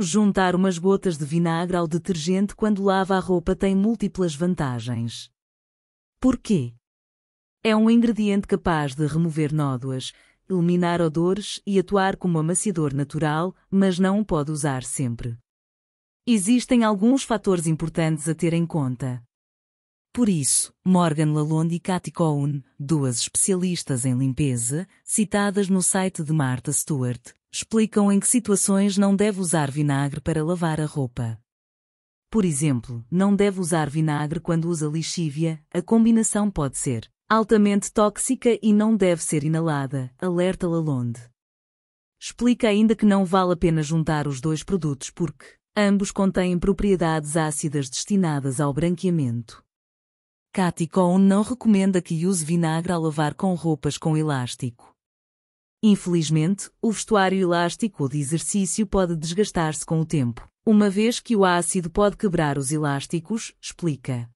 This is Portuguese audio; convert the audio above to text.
Juntar umas gotas de vinagre ao detergente quando lava a roupa tem múltiplas vantagens. Porquê? É um ingrediente capaz de remover nódoas, eliminar odores e atuar como amaciador natural, mas não o pode usar sempre. Existem alguns fatores importantes a ter em conta. Por isso, Morgan Lalonde e Cathy Cohen, duas especialistas em limpeza, citadas no site de Martha Stewart, explicam em que situações não deve usar vinagre para lavar a roupa. Por exemplo, não deve usar vinagre quando usa lixívia, a combinação pode ser altamente tóxica e não deve ser inalada, alerta Lalonde. Explica ainda que não vale a pena juntar os dois produtos porque ambos contêm propriedades ácidas destinadas ao branqueamento. Cathy Cohn não recomenda que use vinagre ao lavar com roupas com elástico. Infelizmente, o vestuário elástico de exercício pode desgastar-se com o tempo, uma vez que o ácido pode quebrar os elásticos, explica.